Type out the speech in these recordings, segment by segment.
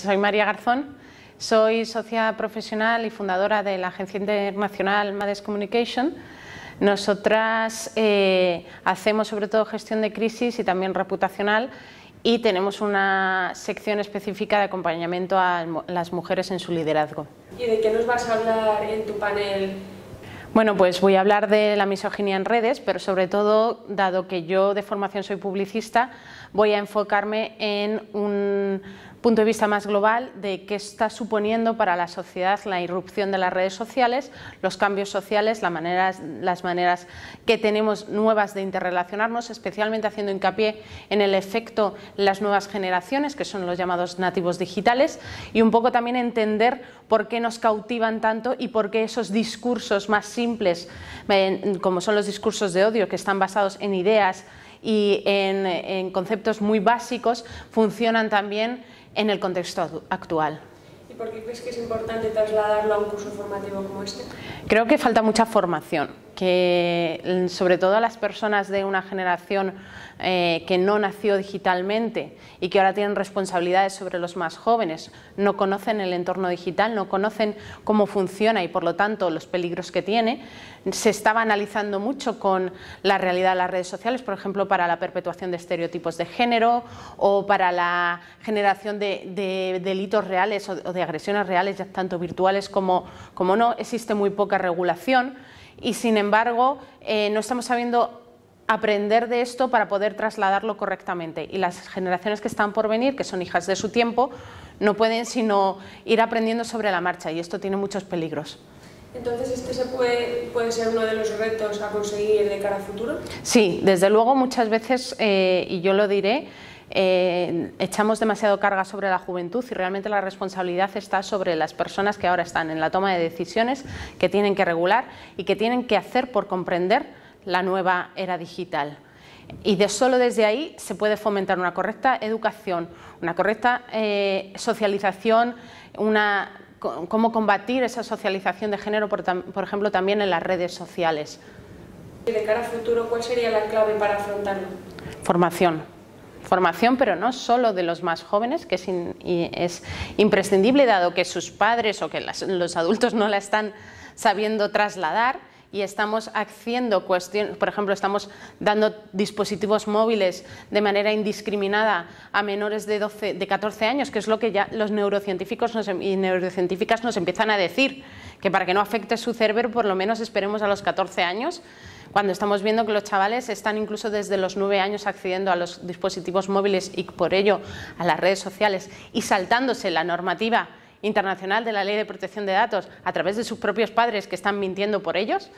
Soy María Garzón, soy socia profesional y fundadora de la agencia internacional Mades Communication. Nosotras eh, hacemos sobre todo gestión de crisis y también reputacional y tenemos una sección específica de acompañamiento a las mujeres en su liderazgo. ¿Y de qué nos vas a hablar en tu panel? Bueno, pues voy a hablar de la misoginia en redes, pero sobre todo, dado que yo de formación soy publicista, voy a enfocarme en un punto de vista más global de qué está suponiendo para la sociedad la irrupción de las redes sociales, los cambios sociales, las maneras, que tenemos nuevas de interrelacionarnos, especialmente haciendo hincapié en el efecto las nuevas generaciones, que son los llamados nativos digitales, y un poco también entender por qué nos cautivan tanto y por qué esos discursos más simples, como son los discursos de odio, que están basados en ideas y en conceptos muy básicos, funcionan también en el contexto actual. ¿Y por qué crees que es importante trasladarlo a un curso formativo como este? Creo que falta mucha formación que mm, sobre todo las personas de una generación eh, que no nació digitalmente y que ahora tienen responsabilidades sobre los más jóvenes, no conocen el entorno digital, no conocen cómo funciona y por lo tanto los peligros que tiene. Se estaba analizando mucho con la realidad de las redes sociales, por ejemplo, para la perpetuación de estereotipos de género o para la generación de, delitos reales o de agresiones reales, ya tanto virtuales como no. Existe muy poca regulación y sin embargo eh, no estamos sabiendo aprender de esto para poder trasladarlo correctamente. Y las generaciones que están por venir, que son hijas de su tiempo, no pueden sino ir aprendiendo sobre la marcha y esto tiene muchos peligros. Entonces, ¿este puede, ser uno de los retos a conseguir de cara futuro? Sí, desde luego muchas veces, eh, y yo lo diré, echamos demasiado carga sobre la juventud y realmente la responsabilidad está sobre las personas que ahora están en la toma de decisiones, que tienen que regular y que tienen que hacer por comprender la nueva era digital. Y de solo desde ahí se puede fomentar una correcta educación, una correcta eh, socialización, una, cómo combatir esa socialización de género, por, ejemplo, también en las redes sociales. Y de cara al futuro, ¿cuál sería la clave para afrontarlo? Formación formación, pero no solo de los más jóvenes, que es, imprescindible dado que sus padres o que los adultos no la están sabiendo trasladar y estamos haciendo cuestiones, por ejemplo, estamos dando dispositivos móviles de manera indiscriminada a menores de, 12, de 14 años, que es lo que ya los neurocientíficos em, y neurocientíficas nos empiezan a decir, que para que no afecte su cerebro, por lo menos esperemos a los 14 años cuando estamos viendo que los chavales están incluso desde los nueve años accediendo a los dispositivos móviles y por ello a las redes sociales y saltándose la normativa internacional de la ley de protección de datos a través de sus propios padres que están mintiendo por ellos.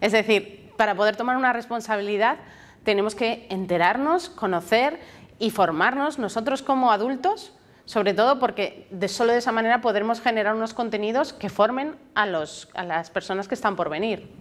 Es decir, para poder tomar una responsabilidad tenemos que enterarnos, conocer y formarnos nosotros como adultos, sobre todo porque de solo de esa manera podremos generar unos contenidos que formen a las personas que están por venir.